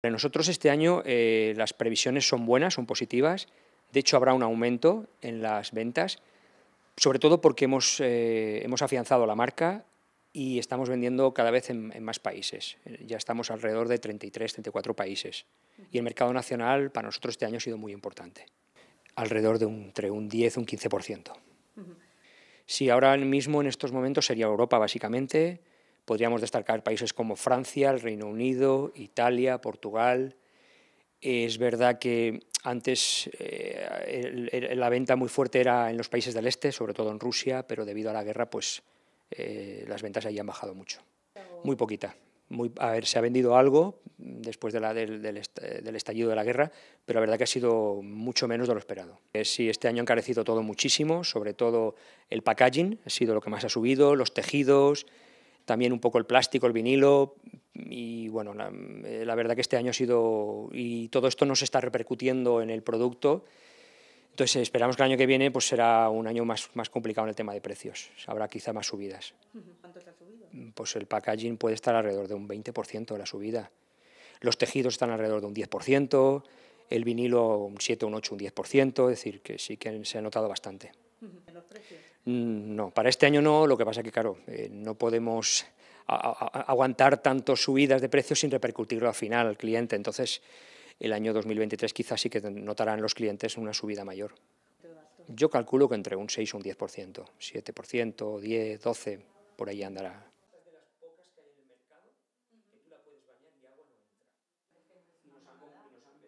Para nosotros este año eh, las previsiones son buenas, son positivas. De hecho, habrá un aumento en las ventas, sobre todo porque hemos, eh, afianzado la marca y estamos vendiendo cada vez en, más países. Ya estamos alrededor de 33, 34 países. Y el mercado nacional para nosotros este año ha sido muy importante, alrededor de entre un 10 y un 15%. Si Sí, ahora mismo en estos momentos sería Europa básicamente, Podríamos destacar países como Francia, el Reino Unido, Italia, Portugal. Es verdad que antes eh, la venta muy fuerte era en los países del este, sobre todo en Rusia, pero debido a la guerra, pues eh, las ventas ahí han bajado mucho. Muy poquita. Muy, a ver, se ha vendido algo después de la, del, estallido de la guerra, pero la verdad que ha sido mucho menos de lo esperado. Eh, sí, este año ha encarecido todo muchísimo, sobre todo el packaging, ha sido lo que más ha subido, los tejidos, también un poco el plástico, el vinilo, y bueno, eh, la, verdad que este año ha sido, y todo esto no se está repercutiendo en el producto, entonces esperamos que el año que viene pues será un año más, más complicado en el tema de precios, habrá quizá más subidas. ¿Cuánto se ha subido? Pues el packaging puede estar alrededor de un 20% de la subida, los tejidos están alrededor de un 10%, el vinilo un 7, un 8, un 10%, es decir, que sí que se ha notado bastante. ¿En los precios? Mm, no, para este año no, lo que pasa es que, claro, eh, no podemos aguantar tantas subidas de precios sin repercutirlo al final al cliente. Entonces, el año 2023 quizás sí que notarán los clientes una subida mayor. Yo calculo que entre un 6 y un 10%, 7%, 10, 12, por ahí andará. ¿Es de las pocas que hay en el mercado tú la puedes bañar y no